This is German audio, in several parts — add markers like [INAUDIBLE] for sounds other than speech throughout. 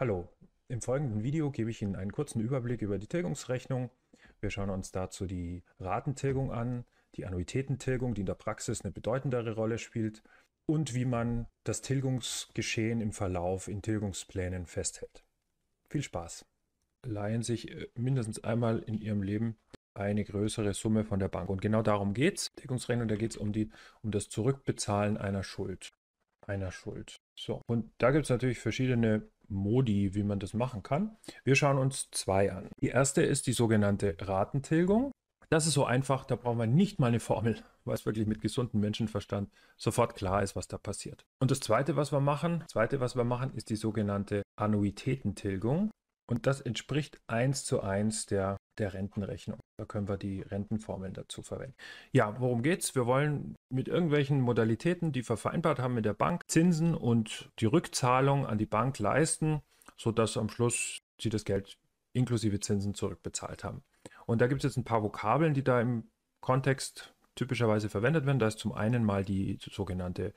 Hallo, im folgenden Video gebe ich Ihnen einen kurzen Überblick über die Tilgungsrechnung. Wir schauen uns dazu die Ratentilgung an, die Annuitätentilgung, die in der Praxis eine bedeutendere Rolle spielt und wie man das Tilgungsgeschehen im Verlauf in Tilgungsplänen festhält. Viel Spaß! Leihen sich äh, mindestens einmal in Ihrem Leben eine größere Summe von der Bank. Und genau darum geht es. Tilgungsrechnung, da geht es um, um das Zurückbezahlen einer Schuld. Einer Schuld. So, und da gibt es natürlich verschiedene Modi, wie man das machen kann. Wir schauen uns zwei an. Die erste ist die sogenannte Ratentilgung. Das ist so einfach, da brauchen wir nicht mal eine Formel, weil es wirklich mit gesundem Menschenverstand sofort klar ist, was da passiert. Und das zweite, was wir machen, zweite, was wir machen, ist die sogenannte Annuitätentilgung. Und das entspricht eins zu eins der der Rentenrechnung. Da können wir die Rentenformeln dazu verwenden. Ja, worum geht's? Wir wollen mit irgendwelchen Modalitäten, die wir vereinbart haben mit der Bank, Zinsen und die Rückzahlung an die Bank leisten, sodass am Schluss sie das Geld inklusive Zinsen zurückbezahlt haben. Und da gibt es jetzt ein paar Vokabeln, die da im Kontext typischerweise verwendet werden. Da ist zum einen mal die sogenannte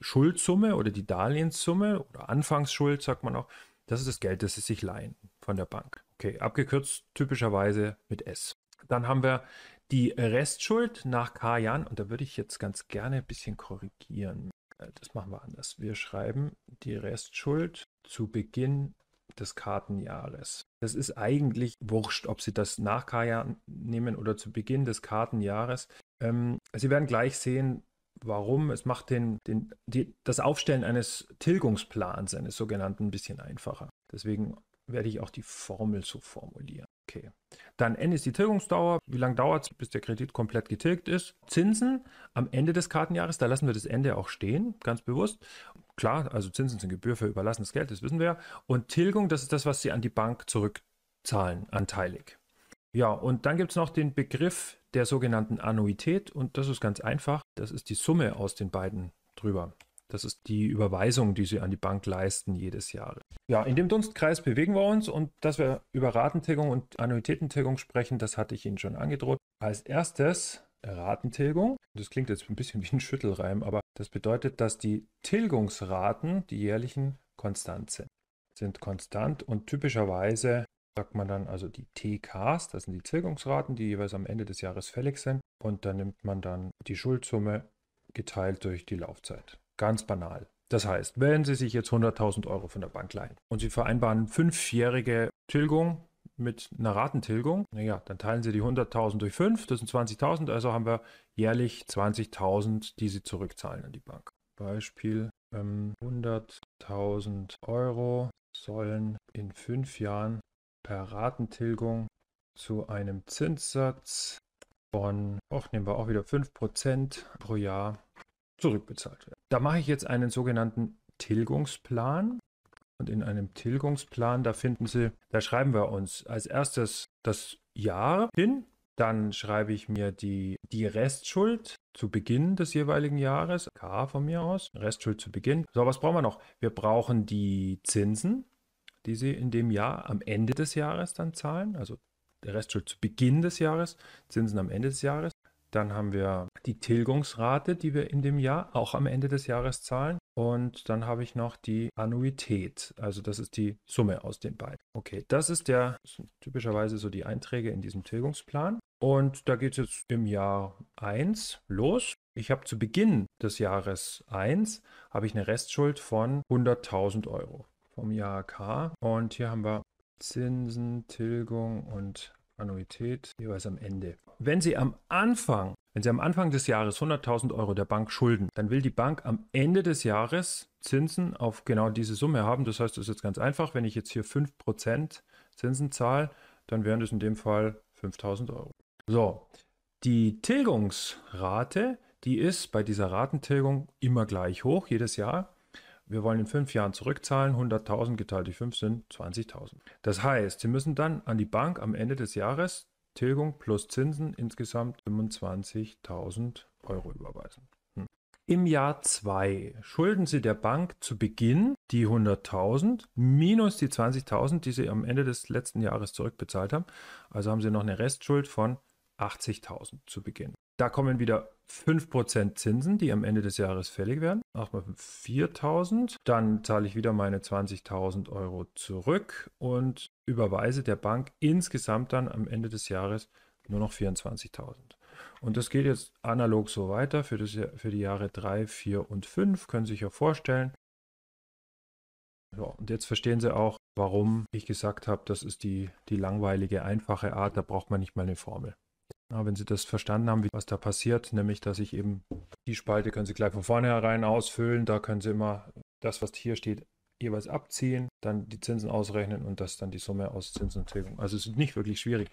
Schuldsumme oder die Darlehenssumme oder Anfangsschuld, sagt man auch. Das ist das Geld, das sie sich leihen von der Bank. Okay, abgekürzt typischerweise mit S. Dann haben wir die Restschuld nach K Jahren und da würde ich jetzt ganz gerne ein bisschen korrigieren. Äh, das machen wir anders. Wir schreiben die Restschuld zu Beginn des Kartenjahres. Das ist eigentlich wurscht, ob Sie das nach K-Jahr nehmen oder zu Beginn des Kartenjahres. Ähm, Sie werden gleich sehen, warum. Es macht den, den, die, das Aufstellen eines Tilgungsplans, eines sogenannten, ein bisschen einfacher. Deswegen werde ich auch die Formel so formulieren. Okay. Dann N ist die Tilgungsdauer. Wie lange dauert es, bis der Kredit komplett getilgt ist? Zinsen am Ende des Kartenjahres, da lassen wir das Ende auch stehen, ganz bewusst. Klar, also Zinsen sind Gebühr für überlassenes Geld, das wissen wir. Und Tilgung, das ist das, was Sie an die Bank zurückzahlen, anteilig. Ja, und dann gibt es noch den Begriff der sogenannten Annuität und das ist ganz einfach. Das ist die Summe aus den beiden drüber. Das ist die Überweisung, die sie an die Bank leisten jedes Jahr. Ja, in dem Dunstkreis bewegen wir uns und dass wir über Ratentilgung und Annuitätentilgung sprechen, das hatte ich Ihnen schon angedroht. Als erstes Ratentilgung. Das klingt jetzt ein bisschen wie ein Schüttelreim, aber das bedeutet, dass die Tilgungsraten, die jährlichen, konstant sind. Sind konstant und typischerweise sagt man dann also die TKs, das sind die Tilgungsraten, die jeweils am Ende des Jahres fällig sind. Und dann nimmt man dann die Schuldsumme geteilt durch die Laufzeit. Ganz banal. Das heißt, wenn Sie sich jetzt 100.000 Euro von der Bank leihen und Sie vereinbaren fünfjährige Tilgung mit einer Ratentilgung, naja, dann teilen Sie die 100.000 durch 5, das sind 20.000, also haben wir jährlich 20.000, die Sie zurückzahlen an die Bank. Beispiel, ähm, 100.000 Euro sollen in fünf Jahren per Ratentilgung zu einem Zinssatz von, auch nehmen wir auch wieder 5% pro Jahr zurückbezahlt werden. Da mache ich jetzt einen sogenannten Tilgungsplan. Und in einem Tilgungsplan, da finden Sie, da schreiben wir uns als erstes das Jahr hin, dann schreibe ich mir die, die Restschuld zu Beginn des jeweiligen Jahres, K von mir aus, Restschuld zu Beginn. So, was brauchen wir noch? Wir brauchen die Zinsen, die Sie in dem Jahr am Ende des Jahres dann zahlen, also der Restschuld zu Beginn des Jahres, Zinsen am Ende des Jahres. Dann haben wir die Tilgungsrate, die wir in dem Jahr auch am Ende des Jahres zahlen. Und dann habe ich noch die Annuität. Also das ist die Summe aus den beiden. Okay, das ist der das typischerweise so die Einträge in diesem Tilgungsplan. Und da geht es jetzt im Jahr 1 los. Ich habe zu Beginn des Jahres 1 habe ich eine Restschuld von 100.000 Euro vom Jahr K. Und hier haben wir Zinsen, Tilgung und Annuität jeweils am Ende. Wenn Sie am Anfang wenn Sie am Anfang des Jahres 100.000 Euro der Bank schulden, dann will die Bank am Ende des Jahres Zinsen auf genau diese Summe haben. Das heißt, es ist jetzt ganz einfach, wenn ich jetzt hier 5% Zinsen zahle, dann wären das in dem Fall 5.000 Euro. So, die Tilgungsrate, die ist bei dieser Ratentilgung immer gleich hoch, jedes Jahr. Wir wollen in fünf Jahren zurückzahlen. 100.000 geteilt durch 5 sind 20.000. Das heißt, Sie müssen dann an die Bank am Ende des Jahres Tilgung plus Zinsen insgesamt 25.000 Euro überweisen. Hm. Im Jahr 2 schulden Sie der Bank zu Beginn die 100.000 minus die 20.000, die Sie am Ende des letzten Jahres zurückbezahlt haben. Also haben Sie noch eine Restschuld von 80.000 zu Beginn. Da kommen wieder 5% Zinsen, die am Ende des Jahres fällig werden. Auch mal 4.000. Dann zahle ich wieder meine 20.000 Euro zurück und überweise der Bank insgesamt dann am Ende des Jahres nur noch 24.000. Und das geht jetzt analog so weiter für, das, für die Jahre 3, 4 und 5, können Sie sich ja vorstellen. Ja, und jetzt verstehen Sie auch, warum ich gesagt habe, das ist die, die langweilige, einfache Art, da braucht man nicht mal eine Formel. Ja, wenn Sie das verstanden haben, was da passiert, nämlich dass ich eben die Spalte können Sie gleich von vornherein ausfüllen, da können Sie immer das, was hier steht, jeweils abziehen, dann die Zinsen ausrechnen und das dann die Summe aus Zinsen und Tilgung. Also es ist nicht wirklich schwierig.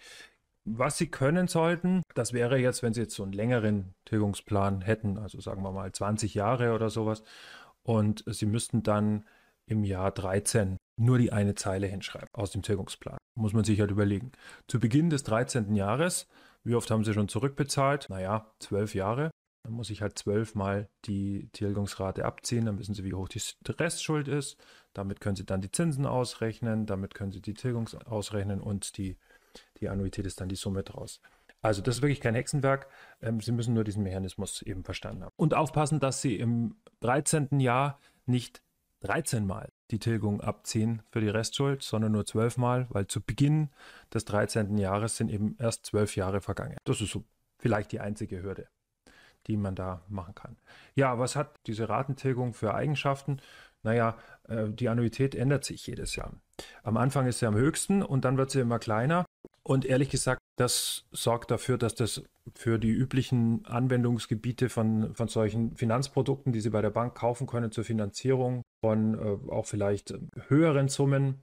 Was Sie können sollten, das wäre jetzt, wenn Sie jetzt so einen längeren Tilgungsplan hätten, also sagen wir mal 20 Jahre oder sowas, und Sie müssten dann im Jahr 13 nur die eine Zeile hinschreiben aus dem Tilgungsplan. Muss man sich halt überlegen. Zu Beginn des 13. Jahres wie oft haben sie schon zurückbezahlt? Naja, zwölf Jahre. Dann muss ich halt zwölfmal die Tilgungsrate abziehen, dann wissen Sie, wie hoch die Restschuld ist. Damit können Sie dann die Zinsen ausrechnen, damit können Sie die Tilgung ausrechnen und die, die Annuität ist dann die Summe draus. Also das ist wirklich kein Hexenwerk. Ähm, sie müssen nur diesen Mechanismus eben verstanden haben. Und aufpassen, dass Sie im 13. Jahr nicht 13 Mal die Tilgung abziehen für die Restschuld, sondern nur zwölfmal, weil zu Beginn des 13. Jahres sind eben erst zwölf Jahre vergangen. Das ist so vielleicht die einzige Hürde, die man da machen kann. Ja, was hat diese Ratentilgung für Eigenschaften? Naja, äh, die Annuität ändert sich jedes Jahr. Am Anfang ist sie am höchsten und dann wird sie immer kleiner. Und ehrlich gesagt das sorgt dafür, dass das für die üblichen Anwendungsgebiete von, von solchen Finanzprodukten, die Sie bei der Bank kaufen können zur Finanzierung von äh, auch vielleicht höheren Summen,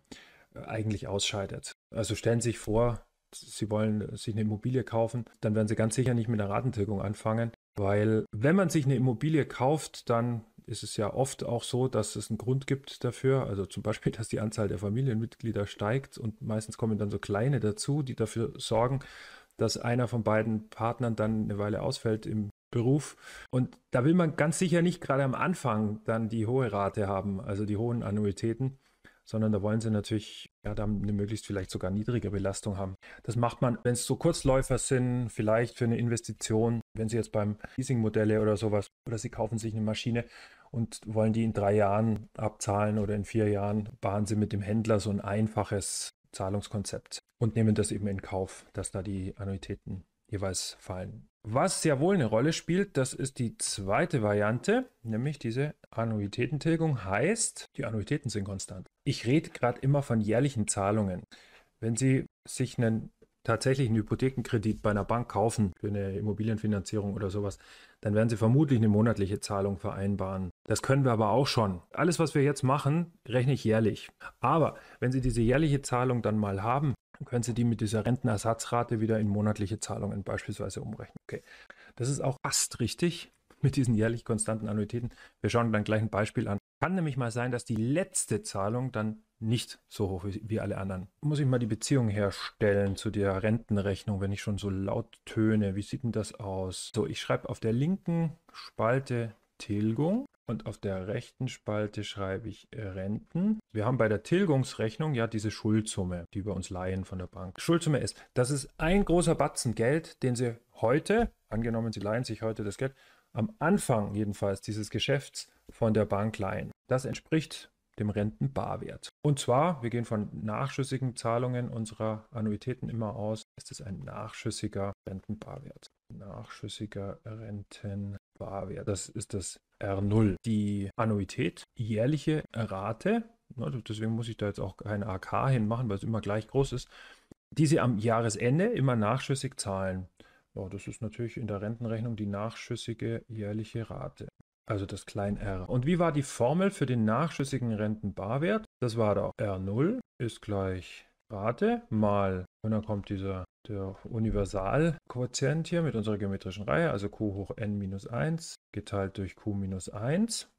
äh, eigentlich ausscheidet. Also stellen Sie sich vor, Sie wollen sich eine Immobilie kaufen, dann werden Sie ganz sicher nicht mit einer Ratentilgung anfangen, weil wenn man sich eine Immobilie kauft, dann ist es ja oft auch so, dass es einen Grund gibt dafür. Also zum Beispiel, [LAUGHS] dass die Anzahl der Familienmitglieder steigt und meistens kommen dann so kleine dazu, die dafür sorgen, dass einer von beiden Partnern dann eine Weile ausfällt im Beruf. Und da will man ganz sicher nicht gerade am Anfang dann die hohe Rate haben, also die hohen Annuitäten, sondern da wollen sie natürlich ja dann eine möglichst vielleicht sogar niedrige Belastung haben. Das macht man, wenn es so Kurzläufer sind, vielleicht für eine Investition, wenn sie jetzt beim Leasingmodelle oder sowas oder sie kaufen sich eine Maschine, und wollen die in drei Jahren abzahlen oder in vier Jahren, bahnen sie mit dem Händler so ein einfaches Zahlungskonzept und nehmen das eben in Kauf, dass da die Annuitäten jeweils fallen. Was sehr wohl eine Rolle spielt, das ist die zweite Variante, nämlich diese Annuitätentilgung heißt, die Annuitäten sind konstant. Ich rede gerade immer von jährlichen Zahlungen. Wenn Sie sich einen tatsächlich einen Hypothekenkredit bei einer Bank kaufen für eine Immobilienfinanzierung oder sowas, dann werden sie vermutlich eine monatliche Zahlung vereinbaren. Das können wir aber auch schon. Alles, was wir jetzt machen, rechne ich jährlich. Aber wenn Sie diese jährliche Zahlung dann mal haben, können Sie die mit dieser Rentenersatzrate wieder in monatliche Zahlungen beispielsweise umrechnen. Okay. Das ist auch fast richtig mit diesen jährlich konstanten Annuitäten. Wir schauen dann gleich ein Beispiel an, kann nämlich mal sein, dass die letzte Zahlung dann nicht so hoch wie alle anderen. Muss ich mal die Beziehung herstellen zu der Rentenrechnung, wenn ich schon so laut töne. Wie sieht denn das aus? So, ich schreibe auf der linken Spalte Tilgung und auf der rechten Spalte schreibe ich Renten. Wir haben bei der Tilgungsrechnung ja diese Schuldsumme, die wir uns leihen von der Bank. Schuldsumme ist, das ist ein großer Batzen Geld, den Sie heute, angenommen Sie leihen sich heute das Geld, am Anfang jedenfalls dieses Geschäfts von der Bank leihen. Das entspricht dem Rentenbarwert. Und zwar, wir gehen von nachschüssigen Zahlungen unserer Annuitäten immer aus, ist es ein nachschüssiger Rentenbarwert. Nachschüssiger Rentenbarwert, das ist das R0. Die Annuität, jährliche Rate, ne, deswegen muss ich da jetzt auch kein AK hinmachen, weil es immer gleich groß ist, die Sie am Jahresende immer nachschüssig zahlen. Ja, das ist natürlich in der Rentenrechnung die nachschüssige jährliche Rate. Also das klein r. Und wie war die Formel für den nachschüssigen Rentenbarwert? Das war da R0 ist gleich Rate mal, und dann kommt dieser der Universalquotient hier mit unserer geometrischen Reihe, also q hoch n minus 1 geteilt durch q minus 1.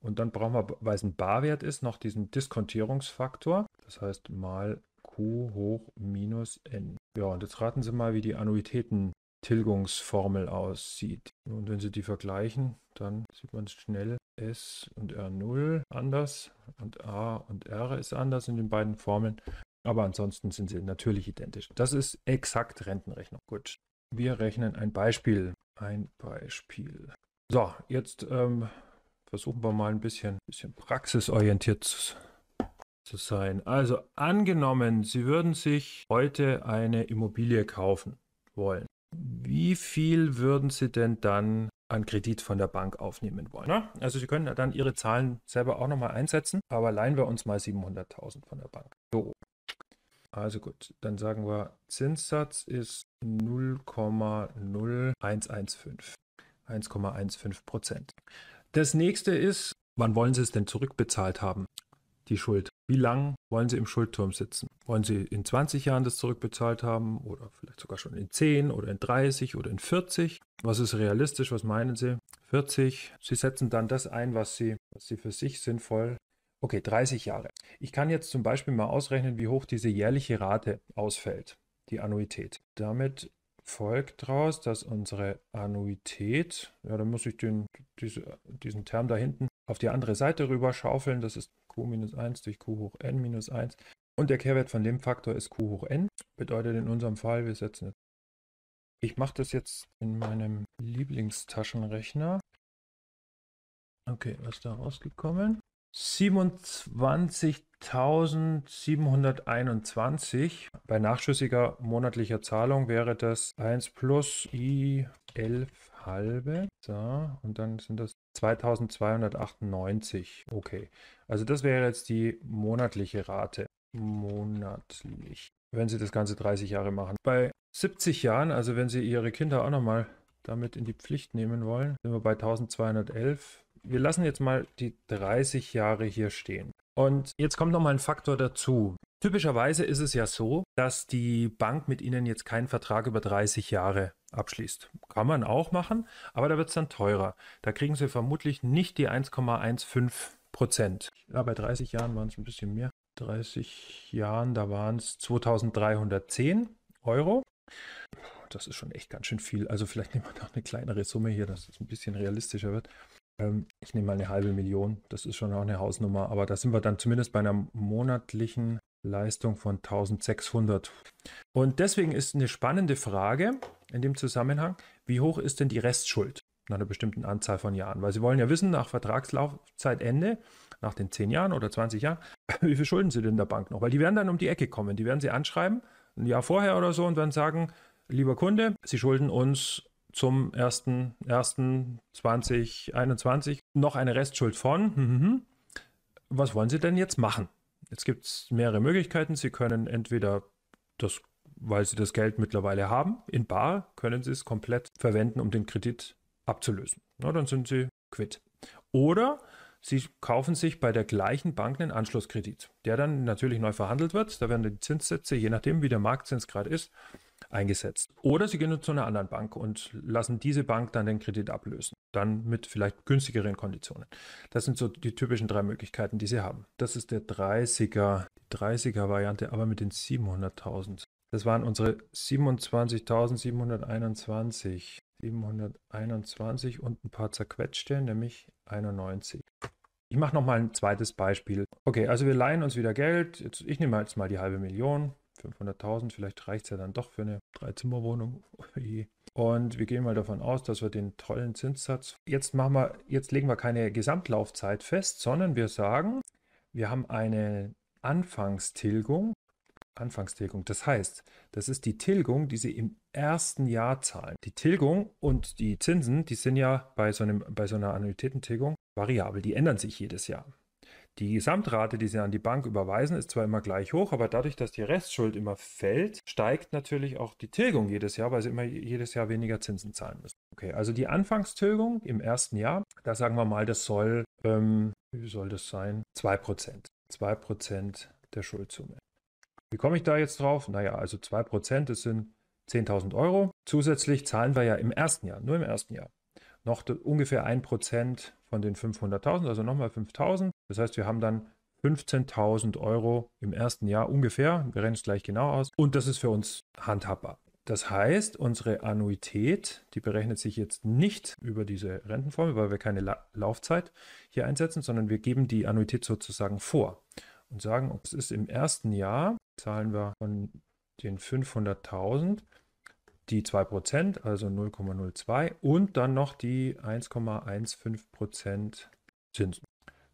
Und dann brauchen wir, weil es ein Barwert ist, noch diesen Diskontierungsfaktor, das heißt mal q hoch minus n. Ja, und jetzt raten Sie mal, wie die Annuitäten Tilgungsformel aussieht. Und wenn Sie die vergleichen, dann sieht man schnell, S und R0 anders und A und R ist anders in den beiden Formeln. Aber ansonsten sind sie natürlich identisch. Das ist exakt Rentenrechnung. Gut. Wir rechnen ein Beispiel. Ein Beispiel. So, jetzt ähm, versuchen wir mal ein bisschen, bisschen praxisorientiert zu zu sein. Also angenommen, Sie würden sich heute eine Immobilie kaufen wollen. Wie viel würden Sie denn dann an Kredit von der Bank aufnehmen wollen? Na? Also Sie können dann Ihre Zahlen selber auch nochmal einsetzen, aber leihen wir uns mal 700.000 von der Bank. So. Also gut, dann sagen wir, Zinssatz ist 0,0115. 1,15 Prozent. Das nächste ist, wann wollen Sie es denn zurückbezahlt haben, die Schuld? Wie lang wollen Sie im Schuldturm sitzen? Wollen Sie in 20 Jahren das zurückbezahlt haben oder vielleicht sogar schon in 10 oder in 30 oder in 40? Was ist realistisch? Was meinen Sie? 40. Sie setzen dann das ein, was Sie, was Sie für sich sinnvoll. Okay, 30 Jahre. Ich kann jetzt zum Beispiel mal ausrechnen, wie hoch diese jährliche Rate ausfällt, die Annuität. Damit folgt daraus, dass unsere Annuität, ja, da muss ich den, diese, diesen Term da hinten auf die andere Seite rüber schaufeln. Das ist Q minus 1 durch Q hoch N minus 1. Und der Kehrwert von dem Faktor ist Q hoch N. Bedeutet in unserem Fall, wir setzen jetzt. Ich mache das jetzt in meinem Lieblingstaschenrechner. Okay, was ist da rausgekommen? 27.721. Bei nachschüssiger monatlicher Zahlung wäre das 1 plus i 11 halbe. So, und dann sind das 2298. Okay, also das wäre jetzt die monatliche Rate. Monatlich. Wenn Sie das Ganze 30 Jahre machen. Bei 70 Jahren, also wenn Sie Ihre Kinder auch nochmal damit in die Pflicht nehmen wollen, sind wir bei 1211. Wir lassen jetzt mal die 30 Jahre hier stehen. Und jetzt kommt nochmal ein Faktor dazu. Typischerweise ist es ja so, dass die Bank mit Ihnen jetzt keinen Vertrag über 30 Jahre abschließt. Kann man auch machen, aber da wird es dann teurer. Da kriegen Sie vermutlich nicht die 1,15 Prozent. Ja, bei 30 Jahren waren es ein bisschen mehr. 30 Jahren, da waren es 2310 Euro. Das ist schon echt ganz schön viel. Also vielleicht nehmen wir noch eine kleinere Summe hier, dass es das ein bisschen realistischer wird. Ähm, ich nehme mal eine halbe Million. Das ist schon auch eine Hausnummer. Aber da sind wir dann zumindest bei einer monatlichen Leistung von 1600. Und deswegen ist eine spannende Frage in dem Zusammenhang, wie hoch ist denn die Restschuld nach einer bestimmten Anzahl von Jahren? Weil Sie wollen ja wissen, nach Vertragslaufzeitende, nach den 10 Jahren oder 20 Jahren, [LAUGHS] wie viel schulden Sie denn der Bank noch? Weil die werden dann um die Ecke kommen. Die werden Sie anschreiben, ein Jahr vorher oder so, und werden sagen, lieber Kunde, Sie schulden uns zum 1.1.2021 noch eine Restschuld von. Hm, hm, hm. Was wollen Sie denn jetzt machen? Jetzt gibt es mehrere Möglichkeiten. Sie können entweder das, weil Sie das Geld mittlerweile haben, in Bar, können Sie es komplett verwenden, um den Kredit abzulösen. Na, dann sind Sie quitt. Oder Sie kaufen sich bei der gleichen Bank einen Anschlusskredit, der dann natürlich neu verhandelt wird. Da werden die Zinssätze, je nachdem wie der Marktzins gerade ist, eingesetzt. Oder sie gehen zu einer anderen Bank und lassen diese Bank dann den Kredit ablösen. Dann mit vielleicht günstigeren Konditionen. Das sind so die typischen drei Möglichkeiten, die sie haben. Das ist der 30er, die 30er Variante, aber mit den 700.000. Das waren unsere 27.721. 721 und ein paar zerquetschte, nämlich 91. Ich mache nochmal ein zweites Beispiel. Okay, also wir leihen uns wieder Geld. Jetzt, ich nehme jetzt mal die halbe Million. 500.000, vielleicht reicht es ja dann doch für eine Dreizimmerwohnung. Oh und wir gehen mal davon aus, dass wir den tollen Zinssatz. Jetzt machen wir, jetzt legen wir keine Gesamtlaufzeit fest, sondern wir sagen, wir haben eine Anfangstilgung. Anfangstilgung, das heißt, das ist die Tilgung, die Sie im ersten Jahr zahlen. Die Tilgung und die Zinsen, die sind ja bei so, einem, bei so einer Annuitätentilgung variabel, die ändern sich jedes Jahr. Die Gesamtrate, die sie an die Bank überweisen, ist zwar immer gleich hoch, aber dadurch, dass die Restschuld immer fällt, steigt natürlich auch die Tilgung jedes Jahr, weil sie immer jedes Jahr weniger Zinsen zahlen müssen. Okay, also die Anfangstilgung im ersten Jahr, da sagen wir mal, das soll, ähm, wie soll das sein? 2%. 2% der Schuldsumme. Wie komme ich da jetzt drauf? Naja, also 2%, das sind 10.000 Euro. Zusätzlich zahlen wir ja im ersten Jahr, nur im ersten Jahr, noch ungefähr 1% von den 500.000, also nochmal 5.000. Das heißt, wir haben dann 15.000 Euro im ersten Jahr ungefähr. Wir rechnen es gleich genau aus. Und das ist für uns handhabbar. Das heißt, unsere Annuität, die berechnet sich jetzt nicht über diese Rentenformel, weil wir keine La Laufzeit hier einsetzen, sondern wir geben die Annuität sozusagen vor und sagen, es ist im ersten Jahr, zahlen wir von den 500.000 die 2%, also 0,02 und dann noch die 1,15% Zinsen.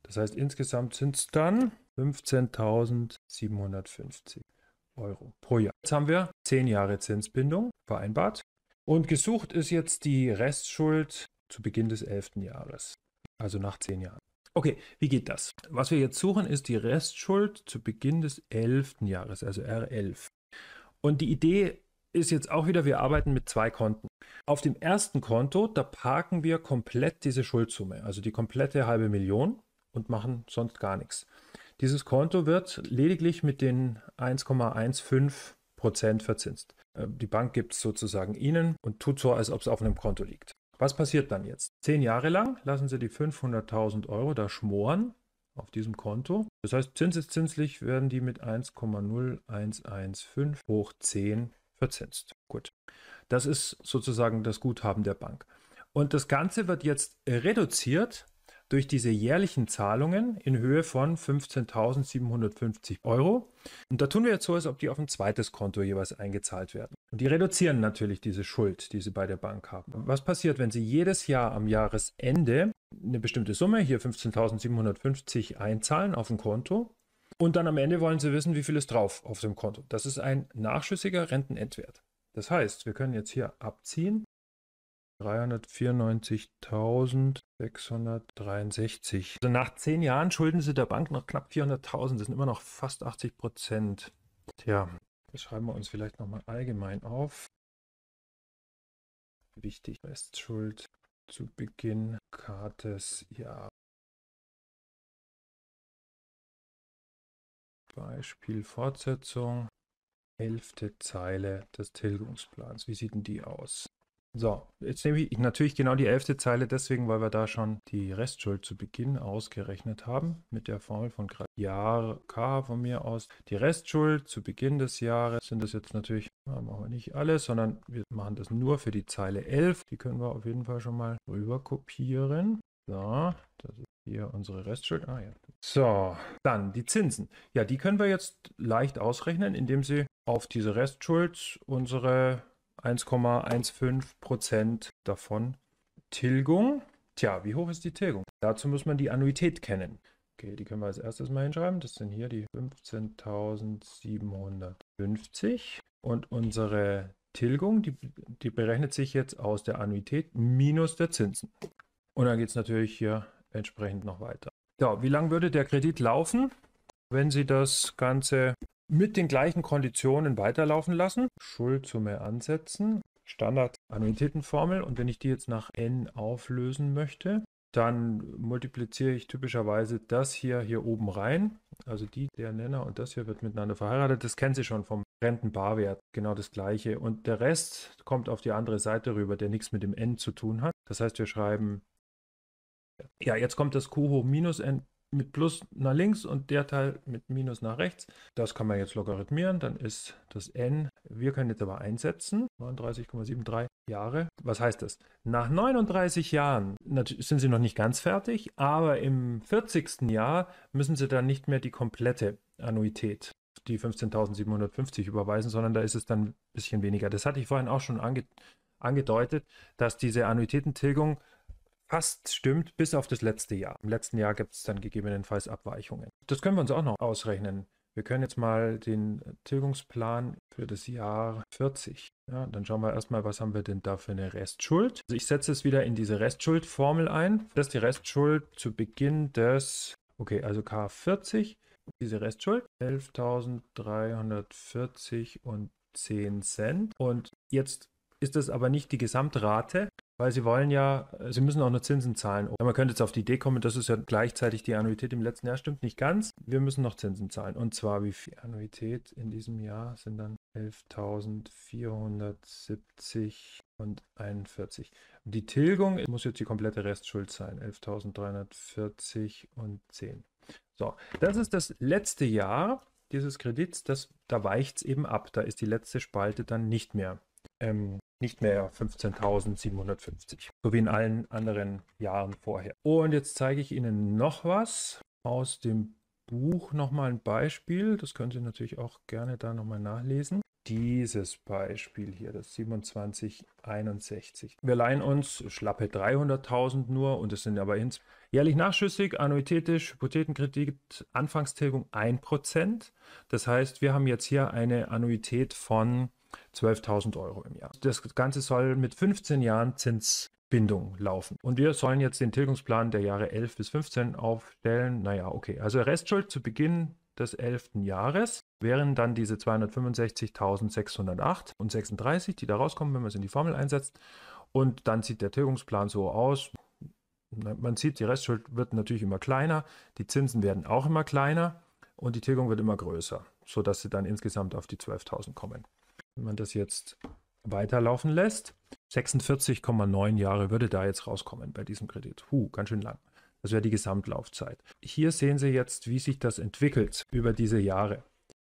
Das heißt, insgesamt sind es dann 15.750 Euro pro Jahr. Jetzt haben wir 10 Jahre Zinsbindung vereinbart und gesucht ist jetzt die Restschuld zu Beginn des 11. Jahres, also nach 10 Jahren. Okay, wie geht das? Was wir jetzt suchen, ist die Restschuld zu Beginn des 11. Jahres, also R11. Und die Idee ist jetzt auch wieder, wir arbeiten mit zwei Konten. Auf dem ersten Konto, da parken wir komplett diese Schuldsumme, also die komplette halbe Million und machen sonst gar nichts. Dieses Konto wird lediglich mit den 1,15 Prozent verzinst. Äh, die Bank gibt es sozusagen Ihnen und tut so, als ob es auf einem Konto liegt. Was passiert dann jetzt? Zehn Jahre lang lassen Sie die 500.000 Euro da schmoren auf diesem Konto. Das heißt, zinseszinslich werden die mit 1,0115 hoch 10 verzinst. Gut. Das ist sozusagen das Guthaben der Bank. Und das Ganze wird jetzt reduziert durch diese jährlichen Zahlungen in Höhe von 15.750 Euro. Und da tun wir jetzt so, als ob die auf ein zweites Konto jeweils eingezahlt werden. Und die reduzieren natürlich diese Schuld, die sie bei der Bank haben. Was passiert, wenn sie jedes Jahr am Jahresende eine bestimmte Summe, hier 15.750, einzahlen auf ein Konto? Und dann am Ende wollen sie wissen, wie viel ist drauf auf dem Konto. Das ist ein nachschüssiger Rentenentwert. Das heißt, wir können jetzt hier abziehen 394.663. Also nach zehn Jahren schulden sie der Bank noch knapp 400.000. Das sind immer noch fast 80 Prozent. Tja, das schreiben wir uns vielleicht nochmal allgemein auf. Wichtig, Restschuld zu Beginn Kartes Jahr. Beispiel Fortsetzung, elfte Zeile des Tilgungsplans. Wie sieht denn die aus? So, jetzt nehme ich natürlich genau die elfte Zeile deswegen, weil wir da schon die Restschuld zu Beginn ausgerechnet haben mit der Formel von Grad Jahr K von mir aus. Die Restschuld zu Beginn des Jahres sind das jetzt natürlich, äh, machen wir nicht alles, sondern wir machen das nur für die Zeile 11. Die können wir auf jeden Fall schon mal rüber kopieren. So, das ist hier unsere Restschuld. Ah, ja. So, dann die Zinsen. Ja, die können wir jetzt leicht ausrechnen, indem sie auf diese Restschuld unsere 1,15 Prozent davon. Tilgung. Tja, wie hoch ist die Tilgung? Dazu muss man die Annuität kennen. Okay, die können wir als erstes mal hinschreiben. Das sind hier die 15.750. Und unsere Tilgung, die, die berechnet sich jetzt aus der Annuität minus der Zinsen. Und dann geht es natürlich hier entsprechend noch weiter. Ja, wie lang würde der Kredit laufen, wenn Sie das Ganze mit den gleichen Konditionen weiterlaufen lassen. Schuldsumme ansetzen, Standard-Annuitätenformel. Und wenn ich die jetzt nach n auflösen möchte, dann multipliziere ich typischerweise das hier hier oben rein. Also die, der Nenner und das hier wird miteinander verheiratet. Das kennen Sie schon vom Rentenbarwert. Genau das gleiche. Und der Rest kommt auf die andere Seite rüber, der nichts mit dem n zu tun hat. Das heißt, wir schreiben, ja, jetzt kommt das Q hoch minus n mit Plus nach links und der Teil mit Minus nach rechts. Das kann man jetzt logarithmieren. Dann ist das n, wir können jetzt aber einsetzen, 39,73 Jahre. Was heißt das? Nach 39 Jahren sind sie noch nicht ganz fertig, aber im 40. Jahr müssen sie dann nicht mehr die komplette Annuität die 15.750 überweisen, sondern da ist es dann ein bisschen weniger. Das hatte ich vorhin auch schon ange angedeutet, dass diese Annuitätentilgung fast stimmt, bis auf das letzte Jahr. Im letzten Jahr gibt es dann gegebenenfalls Abweichungen. Das können wir uns auch noch ausrechnen. Wir können jetzt mal den Tilgungsplan für das Jahr 40. Ja, dann schauen wir erstmal, was haben wir denn da für eine Restschuld. Also ich setze es wieder in diese Restschuldformel ein. Das ist die Restschuld zu Beginn des, okay, also K40, diese Restschuld, 11.340 und 10 Cent. Und jetzt ist das aber nicht die Gesamtrate, weil sie wollen ja, sie müssen auch nur Zinsen zahlen. Ja, man könnte jetzt auf die Idee kommen, das ist ja gleichzeitig die Annuität im letzten Jahr, stimmt nicht ganz. Wir müssen noch Zinsen zahlen. Und zwar wie viel Annuität in diesem Jahr sind dann 11.470 und 41. Die Tilgung muss jetzt die komplette Restschuld sein, 11.340 und 10. So, das ist das letzte Jahr dieses Kredits, das, da weicht es eben ab, da ist die letzte Spalte dann nicht mehr. Ähm, nicht mehr 15.750, so wie in allen anderen Jahren vorher. Und jetzt zeige ich Ihnen noch was aus dem Buch, nochmal ein Beispiel. Das können Sie natürlich auch gerne da nochmal nachlesen. Dieses Beispiel hier, das 2761. Wir leihen uns schlappe 300.000 nur und es sind aber ins jährlich nachschüssig, annuitätisch, Hypothekenkredit, Anfangstilgung 1%. Das heißt, wir haben jetzt hier eine Annuität von 12.000 Euro im Jahr. Das Ganze soll mit 15 Jahren Zinsbindung laufen. Und wir sollen jetzt den Tilgungsplan der Jahre 11 bis 15 aufstellen. Naja, okay. Also Restschuld zu Beginn des 11. Jahres wären dann diese 265.608 und 36, die da rauskommen, wenn man es in die Formel einsetzt. Und dann sieht der Tilgungsplan so aus. Man sieht, die Restschuld wird natürlich immer kleiner, die Zinsen werden auch immer kleiner und die Tilgung wird immer größer, sodass sie dann insgesamt auf die 12.000 kommen wenn man das jetzt weiterlaufen lässt. 46,9 Jahre würde da jetzt rauskommen bei diesem Kredit. Huh, ganz schön lang. Das wäre die Gesamtlaufzeit. Hier sehen Sie jetzt, wie sich das entwickelt über diese Jahre.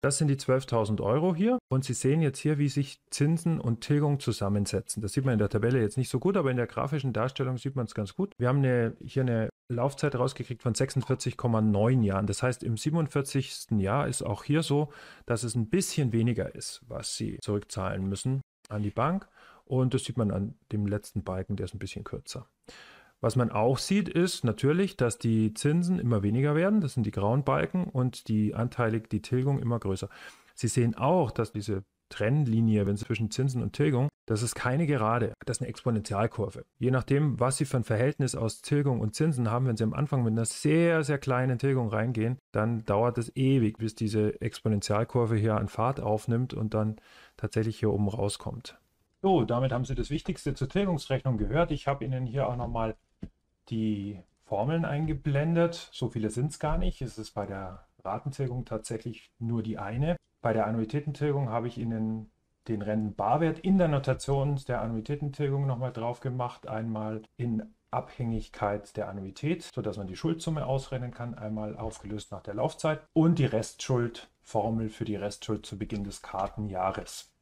Das sind die 12.000 Euro hier und Sie sehen jetzt hier, wie sich Zinsen und Tilgung zusammensetzen. Das sieht man in der Tabelle jetzt nicht so gut, aber in der grafischen Darstellung sieht man es ganz gut. Wir haben eine, hier eine Laufzeit rausgekriegt von 46,9 Jahren. Das heißt, im 47. Jahr ist auch hier so, dass es ein bisschen weniger ist, was Sie zurückzahlen müssen an die Bank. Und das sieht man an dem letzten Balken, der ist ein bisschen kürzer. Was man auch sieht, ist natürlich, dass die Zinsen immer weniger werden. Das sind die grauen Balken und die anteilig die Tilgung immer größer. Sie sehen auch, dass diese Trennlinie, wenn es zwischen Zinsen und Tilgung, das ist keine Gerade, das ist eine Exponentialkurve. Je nachdem, was Sie für ein Verhältnis aus Tilgung und Zinsen haben, wenn Sie am Anfang mit einer sehr, sehr kleinen Tilgung reingehen, dann dauert es ewig, bis diese Exponentialkurve hier an Fahrt aufnimmt und dann tatsächlich hier oben rauskommt. So, damit haben Sie das Wichtigste zur Tilgungsrechnung gehört. Ich habe Ihnen hier auch nochmal die Formeln eingeblendet. So viele sind es gar nicht. Es ist bei der Ratentilgung tatsächlich nur die eine. Bei der Annuitätentilgung habe ich Ihnen den Rentenbarwert in der Notation der Annuitätentilgung nochmal drauf gemacht. Einmal in Abhängigkeit der Annuität, sodass man die Schuldsumme ausrechnen kann, einmal aufgelöst nach der Laufzeit und die Restschuldformel für die Restschuld zu Beginn des Kartenjahres.